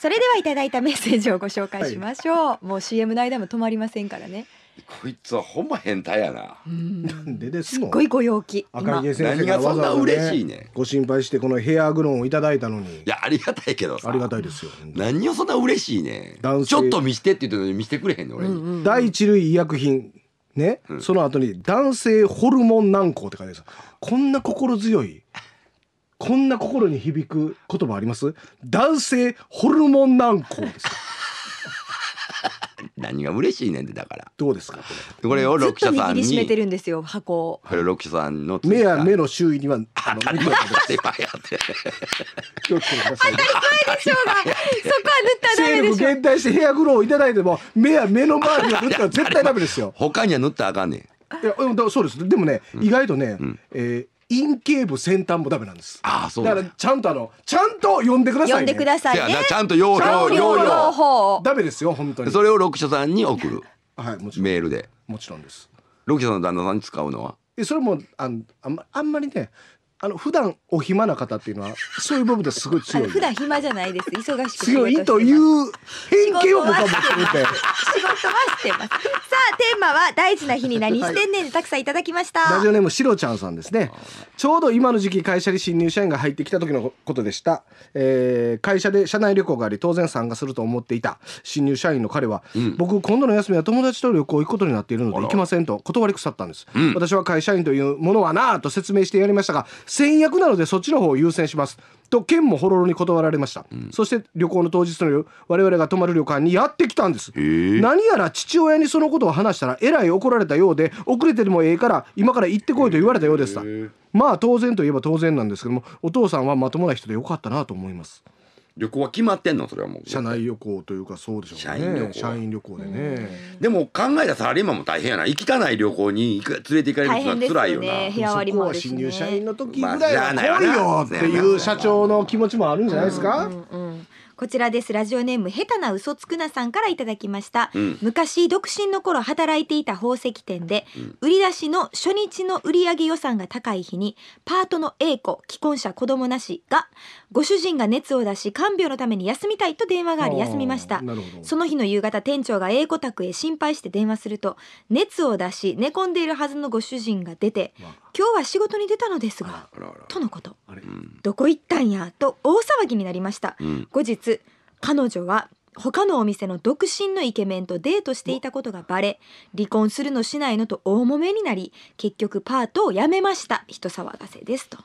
それではいただいたメッセージをご紹介しましょう、はい、もう CM の間も止まりませんからねこいつはほんま変態やな。なんでですすっごいご陽気。赤池先生がわざわざ、嬉しいね。ご心配してこのヘアグロンをいただいたのに。いやありがたいけどありがたいですよ。何をそんな嬉しいね。ちょっと見してって言ってのに見してくれへんの俺に。第一類医薬品ね、その後に男性ホルモン軟膏って書いてある。こんな心強い。こんな心に響く言葉あります男性ホルモン軟膏です 何が嬉しいねんでだからどうですかこれをロシャさんにずっと握りしめてるんですよ箱これロシャさんの目や目の周囲にはあの 当たり前でしょうがそこは塗ったらダメでしょ限定してヘアグローをいただいても目や目の周りに塗ったら絶対ダメですよ他には塗ったらあかんねんいやでもそうですでもね、意外とね、えー陰茎部先端もダメなんですああそうだだからちゃんとあのちゃんと呼んでください、ね、呼んでください、ね、ちゃんと用法用法ダメですよ本当にそれを六所さんに送るはいもちろんメールでもちろんです六所さんの旦那さんに使うのはえそれもあんあんまあんまりねあの普段お暇な方っていうのは そういう部分ですごい強い。普段暇じゃないです。忙しく強いという偏見を僕は持ってるん仕事はしてます。さあテーマは大事な日に何してんねんたくさんいただきました。ラジオネームしろちゃんさんですね。ちょうど今の時期会社に新入社員が入ってきた時のことでした。えー、会社で社内旅行があり当然参加すると思っていた新入社員の彼は、うん、僕今度の休みは友達と旅行行くことになっているので行きませんと断り腐ったんです、うん、私は会社員というものはなあと説明してやりましたが先約なのでそっちの方を優先しますと県もほろろに断られました、うん、そして旅行の当日の我々が泊まる旅館にやってきたんです何やら父親にそのことを話したらえらい怒られたようで遅れてでもええから今から行ってこいと言われたようでしたまあ当然といえば当然なんですけどもお父さんはまともな人でよかったなと思います旅行は決まってんのそれはもう社内旅行というかそうでしょうね社員旅行社員旅行でね、でも考えたサラリーマンも大変やな行きたない旅行に行く連れて行かれる人は辛いよな、ね、部屋割り新入社員の時ぐらいは来いよっていう社長の気持ちもあるんじゃないですか、うんうんうんこちらですラジオネーム下手な嘘つくなさんからいただきました、うん、昔独身の頃働いていた宝石店で、うん、売り出しの初日の売上予算が高い日にパートの A 子既婚者子供なしがご主人が熱を出し看病のために休みたいと電話があり休みましたその日の夕方店長が A 子宅へ心配して電話すると熱を出し寝込んでいるはずのご主人が出て今日は仕事に出たのですがあらあらとのことどこ行ったんやと大騒ぎになりました、うん後日彼女は他のお店の独身のイケメンとデートしていたことがバレ離婚するのしないのと大揉めになり結局パートを辞めました人騒がせですと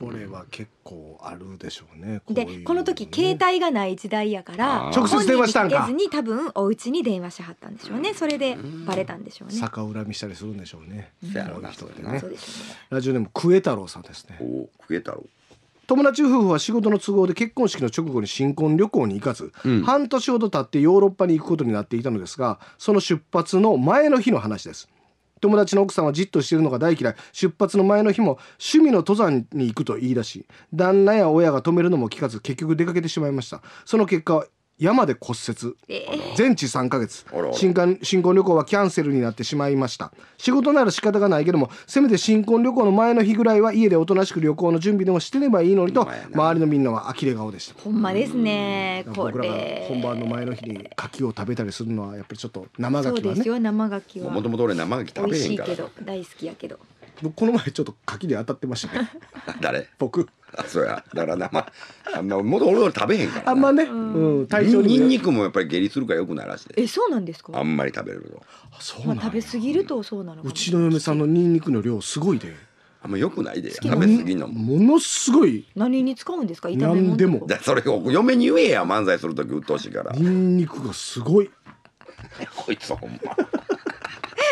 これは結構あるでしょうね。こううでこの時携帯がない時代やから直接電話したんかに多分お家に電話しはったんでしょうねそれでバレたんでしょうね逆恨みしたりするんでしょうね。こういう人でねラジオネームクエ太郎さんですね。おクエ太郎友達夫婦は仕事の都合で結婚式の直後に新婚旅行に行かず、うん半年ほど経ってヨーロッパに行くことになっていたのですがその出発の前の日の話です友達の奥さんはじっとしてるのが大嫌い出発の前の日も趣味の登山に行くと言い出し旦那や親が止めるのも聞かず結局出かけてしまいましたその結果山で骨折、全治3ヶ月新婚新婚旅行はキャンセルになってしまいました仕事なら仕方がないけどもせめて新婚旅行の前の日ぐらいは家でおとなしく旅行の準備でもしてればいいのにと周りのみんなは呆れ顔でしたほんまですねこれ僕らが本番の前の日に柿を食べたりするのはやっぱりちょっと生牡蠣はねそうですよ生牡蠣はもともと俺生牡蠣食べへんから美味しいけど大好きやけど僕この前ちょっと柿で当たってましたね 誰僕あそうやだからなまあんまもと俺は食べへんからあんまね、うん、体調ににんにくもやっぱり下痢するからよくならしてえそうなんですかあんまり食べるとあそうなまあ、食べ過ぎるとそうなのうちの嫁さんのニンニクの量すごいであんまよくないで食べ過ぎのものすごい何に使うんですか炒め物何でもだそれを嫁に言えや漫才する時鬱陶しいからニンニクがすごい こいつほんま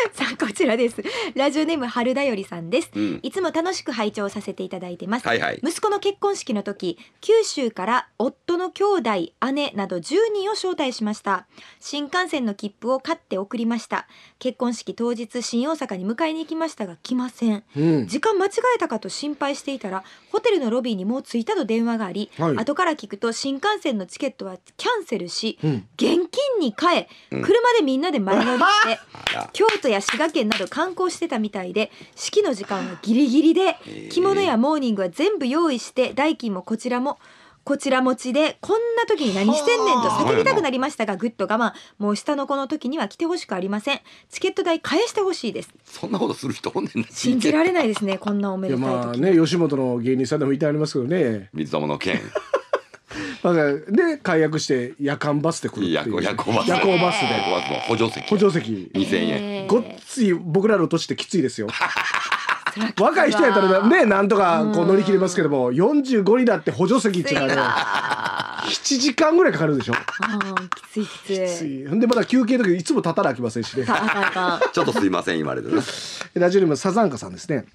さあこちらですラジオネーム春だよりさんです、うん、いつも楽しく拝聴させていただいてます、はいはい、息子の結婚式の時九州から夫の兄弟姉など10人を招待しました新幹線の切符を買って送りました結婚式当日新大阪に迎えに行きましたが来ません、うん、時間間違えたかと心配していたらホテルのロビーにもう着いたと電話があり、はい、後から聞くと新幹線のチケットはキャンセルし、うん、現金に変え車でみんなで前乗りして、京都やや滋賀県など観光してたみたいで式の時間はギリギリで着物やモーニングは全部用意して代金もこちらもこちら持ちでこんな時に何してんねんと叫びたくなりましたがぐっと我慢もう下の子の時には来てほしくありませんチケット代返してほしいですそんなことする人おんねん信じられないですねこんなおめでたい時まあね吉本の芸人さんでもいてありますけどね水玉の剣まあ、で解約して夜間バスで来るっていう夜行バス夜行バスで補助席補助席2000円ごっつい僕らの年ってきついですよ若い人やったらねなんとかこう乗り切れますけども45になって補助席違うのね7時間ぐらいかかるでしょきついきついきついほんでまだ休憩の時いつも立たなきませんしねちょっとすいません言われてラジオネームサザンカさんですね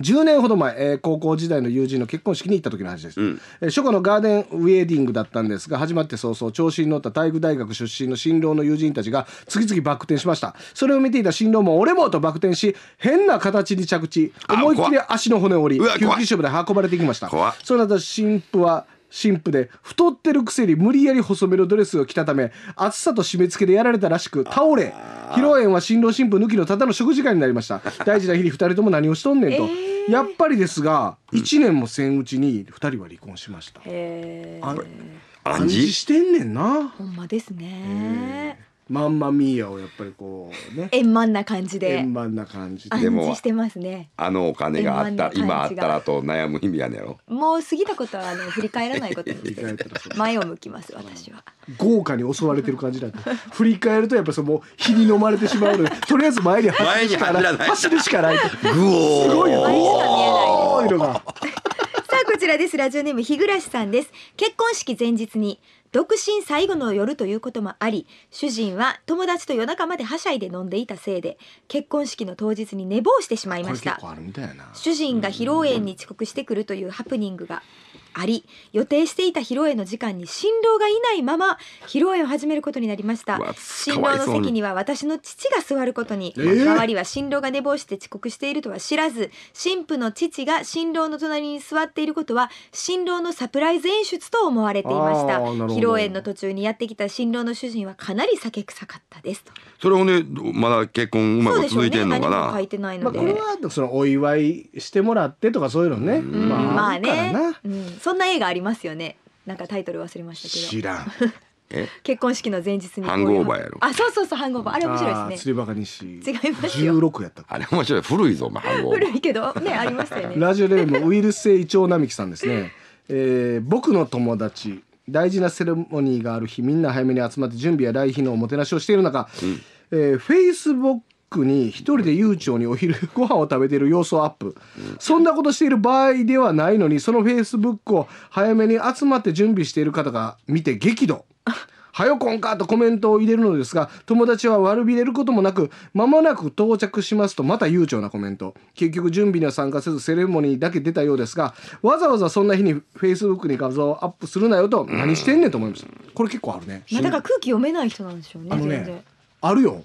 10年ほど前、えー、高校時代の友人の結婚式に行った時の話です、うん、えー、初夏のガーデンウェディングだったんですが始まって早々調子に乗った体育大学出身の新郎の友人たちが次々バック転しましたそれを見ていた新郎も俺もとバック転し変な形に着地思いっきり足の骨を折り救急車まで運ばれていきましたそうなった新婦は神父で太ってるくせに無理やり細めのドレスを着たため暑さと締め付けでやられたらしく倒れ披露宴は新郎新婦抜きのただの食事会になりました大事な日に2人とも何をしとんねんと、えー、やっぱりですが1年もせんうちに2人は離婚しました、えー、暗示してんねんなほんまですね、えーマンマミーヤをやっぱりこうね円満な感じで円満な感じででもしてますねあのお金があった今あったらと悩む意味やねやろもう過ぎたことはあの振り返らないことに前を向きます私は豪華に襲われてる感じだ振り返るとやっぱその日に飲まれてしまうのでとりあえず前に走るしかない走るしかないグオーすごいよ前 さあこちらですラジオネーム日暮さんです結婚式前日に独身最後の夜ということもあり主人は友達と夜中まではしゃいで飲んでいたせいで結婚式の当日に寝坊してしまいました主人が披露宴に遅刻してくるというハプニングがあり予定していた披露宴の時間に新郎がいないまま披露宴を始めることになりました新郎の席には私の父が座ることに、えー、周りは新郎が寝坊して遅刻しているとは知らず新婦の父が新郎の隣に座っていることは新郎のサプライズ演出と思われていました披露宴の途中にやってきた新郎の主人はかなり酒臭かったですそれをねまだ結婚うまく続いてんのかな、ね、書いてないので、まあ、これはそのお祝いしてもらってとかそういうのね、まあ、まあね、うんそんな映画ありますよねなんかタイトル忘れましたけど知らん え結婚式の前日にハングオーバーやろあそうそうそうハングオーバーあれ面白いですね釣りバカにし違いますよ16やったあれ面白い古いぞお前ハングオーバー古いけどねありましたよねラジオネームウイルス性胃腸並木さんですね、えー、僕の友達大事なセレモニーがある日みんな早めに集まって準備や来賓のおもてなしをしている中、うんえー、フェイスブックに一人で悠長にお昼ご飯を食べてる様子をアップ、そんなことしている場合ではないのにそのフェイスブックを早めに集まって準備している方が見て激怒。はよこんかとコメントを入れるのですが、友達は悪びれることもなく、間もなく到着しますとまた悠長なコメント。結局準備には参加せずセレモニーだけ出たようですが、わざわざそんな日にフェイスブックに画像をアップするなよと、何してんねんと思います。これ結構あるね。まだから空気読めない人なんでしょうね。あのね、あるよ。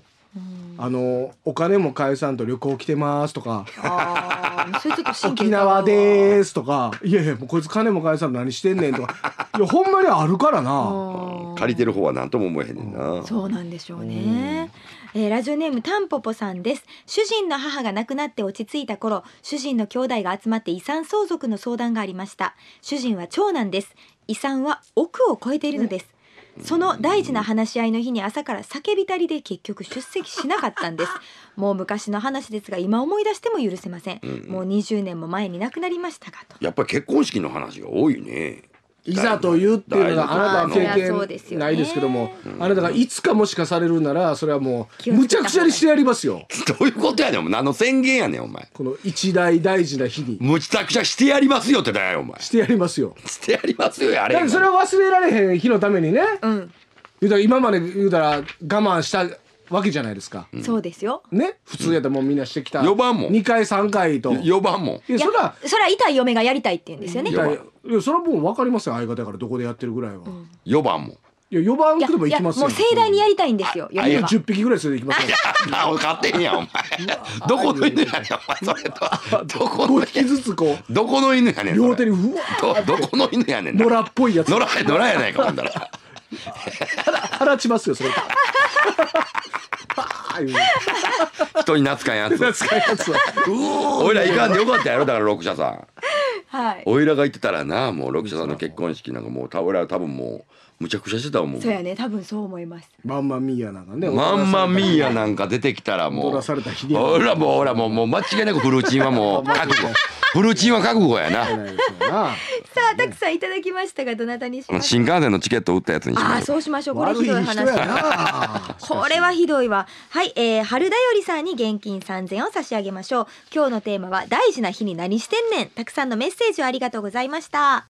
あのお金も返さんと旅行来てますとかちょっと 沖縄ですとかいやいやもうこいつ金も返さんと何してんねんとか いやほんまにあるからな借りてる方は何とも思えへんねんなそうなんでしょうね、うえー、ラジオネームたんぽぽさんです主人の母が亡くなって落ち着いた頃主人の兄弟が集まって遺産相続の相談がありました主人は長男です遺産は億を超えているのですその大事な話し合いの日に朝から叫びたりで結局出席しなかったんです もう昔の話ですが今思い出しても許せません、うん、もう20年も前に亡くなりましたかとやっぱり結婚式の話が多いねいざというっていうのがあなたは経験ないですけども、あなたがいつかもしかされるならそれはもうむちゃくちゃにしてやりますよどういうことやねんお前何の宣言やねんお前この一大大事な日にむちゃくちゃしてやりますよってだよお前してやりますよしてやりますよあれそれを忘れられへん日のためにね、うん、言うたら今まで言うたら我慢したわけじゃないですか。そうですよ。ね普通やったらもうみんなしてきた。四番も二回三回と。四番も。いやそれはそれは痛い嫁がやりたいって言うんですよね。いやそれはもうわかりますよ相方からどこでやってるぐらいは。四番も。いや番も行きますもう盛大にやりたいんですよ。いや匹ぐらいそれで行きますよ。な お勝手にやお前。どこの犬やねんお前それとは。どこのつこう。どこの犬やねん。両手にわ。どこの犬やねん。野良っぽいやつ。野良野良やないかほんだら。腹ちますよそれ。人に懐かんやつ懐かんやつ おいら行かんでよかったやろだから六社さんはい、おいらが行ってたらなもう六社さんの結婚式なんかもうた俺ら多分もうむちゃくちゃしてた思うそうやね多分そう思いますマンマミーやなんかねまンまミーヤなんか出てきたらもうほらもうほらもうもう間違いなくフルーチンはもう覚悟フルチンは覚悟やな。さあ、たくさんいただきましたが、どなたにします新幹線のチケット売ったやつにああ、そうしましょう。これひどい話。これはひどいわ。はい、えー、春だよりさんに現金3 0を差し上げましょう。今日のテーマは大事な日に何してんねん。たくさんのメッセージをありがとうございました。